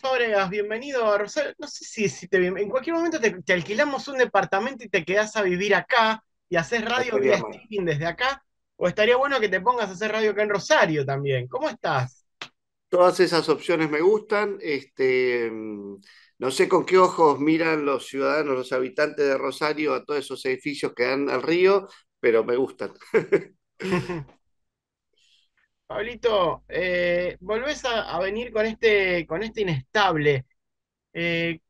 Fábregas, bienvenido a Rosario. No sé si, si te, en cualquier momento te, alquilamos un departamento y te quedás a vivir acá y haces radio desde acá. O estaría bueno que te pongas a hacer radio acá en Rosario también. ¿Cómo estás? Todas esas opciones me gustan. Este, no sé con qué ojos miran los ciudadanos, los habitantes de Rosario, a todos esos edificios que dan al río, pero me gustan. Pablito, eh, volvés a, venir con este, con este inestable. Eh,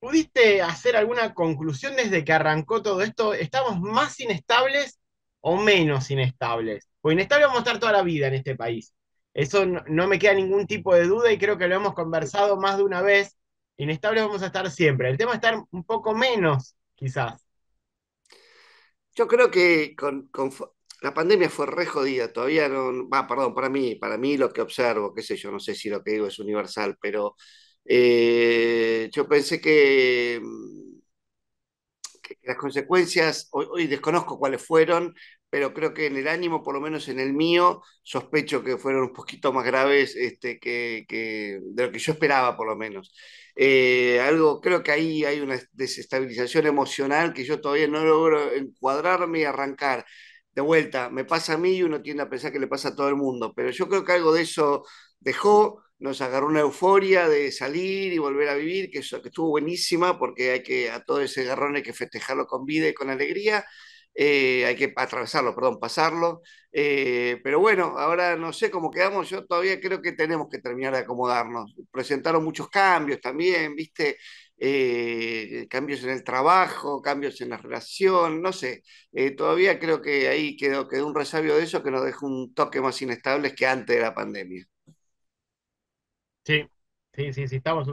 ¿Pudiste hacer alguna conclusión desde que arrancó todo esto? ¿Estamos más inestables o menos inestables? Pues inestables vamos a estar toda la vida en este país. Eso no, me queda ningún tipo de duda y creo que lo hemos conversado más de una vez. Inestables vamos a estar siempre. El tema es estar un poco menos, quizás. Yo creo que con la pandemia fue re jodida, todavía no, va, perdón, para mí, para mí lo que observo, qué sé yo, no sé si lo que digo es universal, pero eh, yo pensé que, mm, las consecuencias, hoy, desconozco cuáles fueron, pero creo que en el ánimo, por lo menos en el mío, sospecho que fueron un poquito más graves este, que, de lo que yo esperaba, por lo menos. Eh, algo, creo que ahí hay una desestabilización emocional que yo todavía no logro encuadrarme y arrancar de vuelta, me pasa a mí y uno tiende a pensar que le pasa a todo el mundo, pero yo creo que algo de eso dejó, nos agarró una euforia de salir y volver a vivir, que, eso, estuvo buenísima, porque hay que a todo ese garrón hay que festejarlo con vida y con alegría, eh, hay que atravesarlo, perdón, pasarlo. Eh, pero bueno, ahora no sé cómo quedamos, yo todavía creo que tenemos que terminar de acomodarnos. Presentaron muchos cambios también, viste, eh, cambios en el trabajo, cambios en la relación, no sé. todavía creo que ahí quedó, quedó un resabio de eso que nos dejó un toque más inestable que antes de la pandemia. Sí, sí, sí, sí, estamos.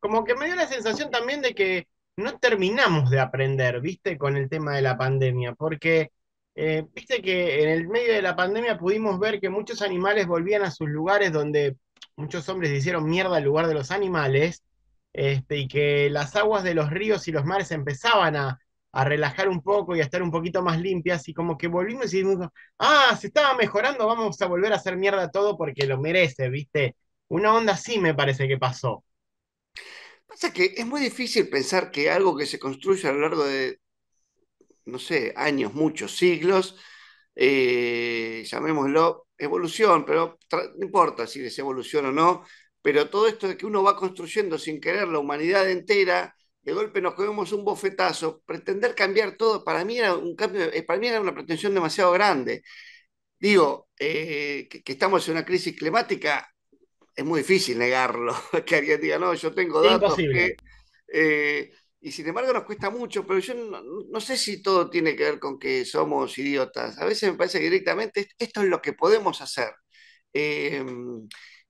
Como que me dio la sensación también de que no terminamos de aprender, viste, con el tema de la pandemia, porque eh, viste que en el medio de la pandemia pudimos ver que muchos animales volvían a sus lugares donde muchos hombres hicieron mierda al lugar de los animales, este, y que las aguas de los ríos y los mares empezaban a, a relajar un poco y a estar un poquito más limpias, y como que volvimos y dijimos, ah, se estaba mejorando, vamos a volver a hacer mierda todo porque lo merece, viste. Una onda así me parece que pasó sea que es muy difícil pensar que algo que se construye a lo largo de, no sé, años, muchos siglos, eh, llamémoslo evolución, pero no importa si es evolución o no, pero todo esto de que uno va construyendo sin querer la humanidad entera, de golpe nos comemos un bofetazo, pretender cambiar todo, para mí era un cambio, eh, para mí era una pretensión demasiado grande. Digo, eh, que, estamos en una crisis climática es muy difícil negarlo, que alguien diga, no, yo tengo datos eh, y sin embargo nos cuesta mucho, pero yo no, sé si todo tiene que ver con que somos idiotas. A veces me parece que directamente esto es lo que podemos hacer. Em,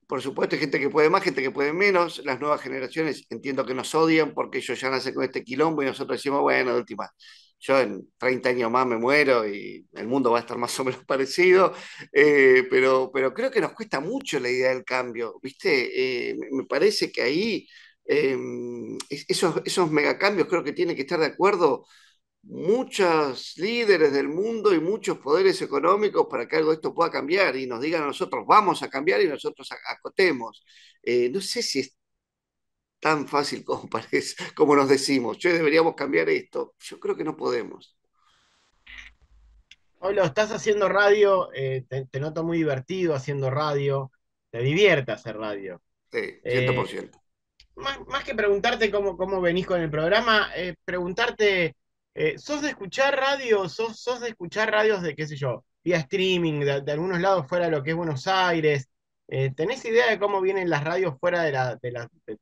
por supuesto, hay gente que puede más, gente que puede menos. Las nuevas generaciones entiendo que nos odian porque ellos ya nacen con este quilombo y nosotros decimos, bueno, de última, yo en 30 años más me muero y el mundo va a estar más o menos parecido, eh, pero, pero creo que nos cuesta mucho la idea del cambio, ¿viste? Eh, me parece que ahí em, esos, esos megacambios creo que tienen que estar de acuerdo muchos líderes del mundo y muchos poderes económicos para que algo de esto pueda cambiar y nos digan a nosotros vamos a cambiar y nosotros acotemos. Eh, no sé si es tan fácil como como nos decimos, yo deberíamos cambiar esto. Yo creo que no podemos. lo estás haciendo radio, eh, te, noto muy divertido haciendo radio, te divierte hacer radio. Sí, 100%. Eh, más, que preguntarte cómo, venís con el programa, eh, preguntarte, ¿sos de escuchar radio? ¿Sos, ¿Sos de escuchar radios de, qué sé yo, vía streaming, de, de algunos lados fuera de lo que es Buenos Aires? Eh, ¿Tenés idea de cómo vienen las radios fuera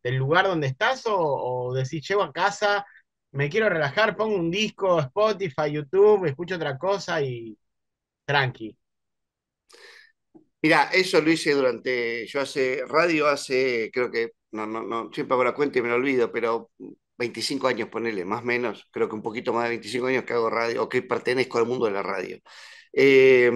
del lugar donde estás? O, decís, llego a casa, me quiero relajar, pongo un disco, Spotify, YouTube, escucho otra cosa y tranqui? Mira, eso lo hice durante, yo hace radio hace, creo que, no, no, no, siempre hago la cuenta y me lo olvido, pero 25 años, ponele, más o menos, creo que un poquito más de 25 años que hago radio, o que pertenezco al mundo de la radio. Eh,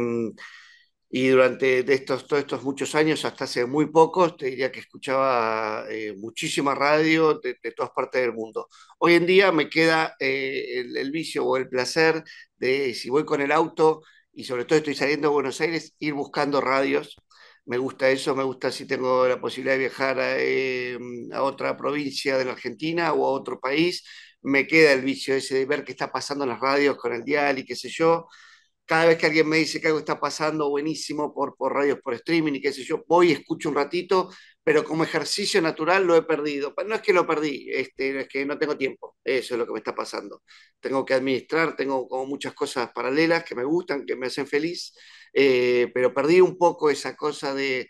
y durante estos, todos estos muchos años, hasta hace muy pocos, te diría que escuchaba eh, muchísima radio de, todas partes del mundo. Hoy en día me queda eh, el, vicio o el placer de, si voy con el auto y sobre todo estoy saliendo a Buenos Aires, ir buscando radios. Me gusta eso, me gusta si tengo la posibilidad de viajar a, eh, a otra provincia de la Argentina o a otro país. Me queda el vicio ese de ver qué está pasando en las radios con el dial y qué sé yo cada vez que alguien me dice que algo está pasando buenísimo por, por radios, por streaming y qué sé yo, voy y escucho un ratito, pero como ejercicio natural lo he perdido. No es que lo perdí, este, es que no tengo tiempo, eso es lo que me está pasando. Tengo que administrar, tengo como muchas cosas paralelas que me gustan, que me hacen feliz, eh, pero perdí un poco esa cosa de,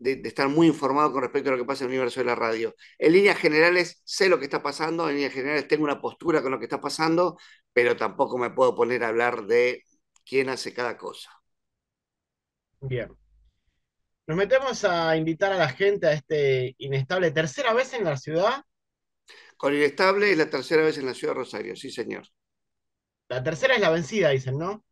estar muy informado con respecto a lo que pasa en el universo de la radio. En líneas generales sé lo que está pasando, en líneas generales tengo una postura con lo que está pasando, pero tampoco me puedo poner a hablar de quién hace cada cosa. Bien. Nos metemos a invitar a la gente a este inestable, tercera vez en la ciudad. Con inestable es la tercera vez en la ciudad de Rosario, sí, señor. La tercera es la vencida, dicen, ¿no?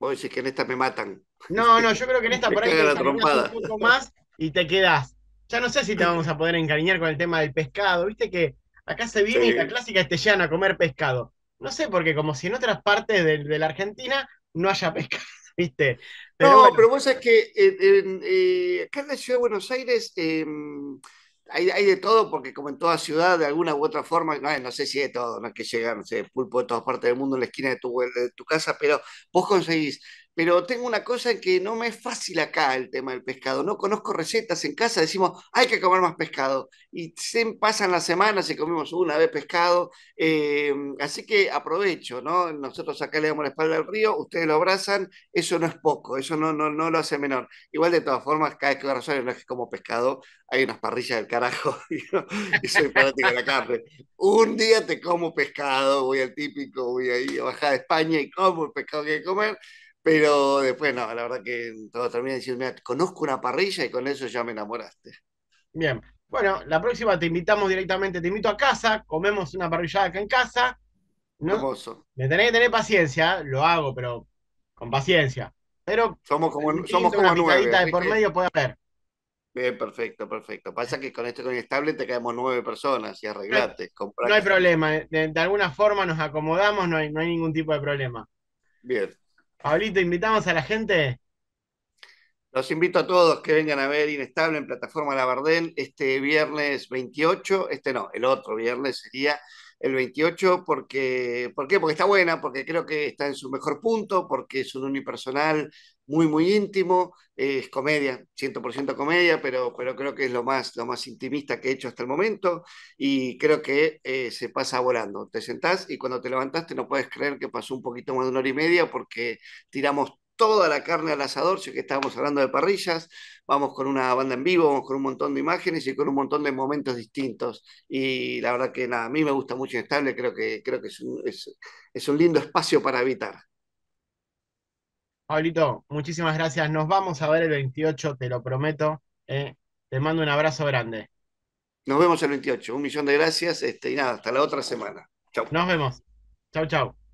Vos decís que en esta me matan. No, no, yo creo que en esta por ahí te un poco más y te quedas. Ya no sé si te vamos a poder encariñar con el tema del pescado. Viste que acá se viene la clásica estellana, a comer pescado. No sé, porque como si en otras partes de la Argentina no haya pesca, ¿viste? Pero no, pero vos sabés que eh, acá en la ciudad de Buenos Aires em, hay, de todo, porque como en toda ciudad, de alguna u otra forma, no, sé si de todo, no es que llegan, no pulpo de todas partes del mundo en la esquina de tu casa, pero vos conseguís pero tengo una cosa en que no me es fácil acá el tema del pescado. No conozco recetas en casa, decimos, hay que comer más pescado. Y se pasan las semanas y comimos una vez pescado. Eh, así que aprovecho, ¿no? Nosotros acá le damos la espalda al río, ustedes lo abrazan, eso no es poco, eso no, no, no lo hace menor. Igual de todas formas, cada vez que voy a no es que como pescado, hay unas parrillas del carajo soy de la carne. Un día te como pescado, voy al típico, voy ahí a bajar a España y como el pescado que hay que comer pero después, no, la verdad que todo termina diciendo, mira, conozco una parrilla y con eso ya me enamoraste. Bien, bueno, la próxima te invitamos directamente, te invito a casa, comemos una parrillada acá en casa. ¿no? Me tenés que tener paciencia, lo hago, pero con paciencia. Pero somos como, somos como nueve. De por medio puede haber. Bien, perfecto, perfecto. Pasa que con esto con estable te caemos nueve personas y arreglate. No, hay problema, de, de, alguna forma nos acomodamos, no hay, no hay ningún tipo de problema. Bien. Pablito, invitamos a la gente. Los invito a todos que vengan a ver Inestable en Plataforma Labardén este viernes 28, este no, el otro viernes sería el 28, porque, ¿por qué? Porque está buena, porque creo que está en su mejor punto, porque es un unipersonal muy, muy íntimo. Es comedia, 100% comedia, pero, pero creo que es lo más, lo más intimista que he hecho hasta el momento y creo que eh, se pasa volando. Te sentás y cuando te levantaste no puedes creer que pasó un poquito más de una hora y media porque tiramos toda la carne al asador, es que estábamos hablando de parrillas, vamos con una banda en vivo, vamos con un montón de imágenes y con un montón de momentos distintos. Y la verdad que nada, a mí me gusta mucho Inestable, creo que, creo que es, un, es un lindo espacio para habitar. Paulito, muchísimas gracias. Nos vamos a ver el 28, te lo prometo. Eh. Te mando un abrazo grande. Nos vemos el 28. Un millón de gracias. Este, y nada, hasta la otra semana. Chau. Nos vemos. Chau, chau.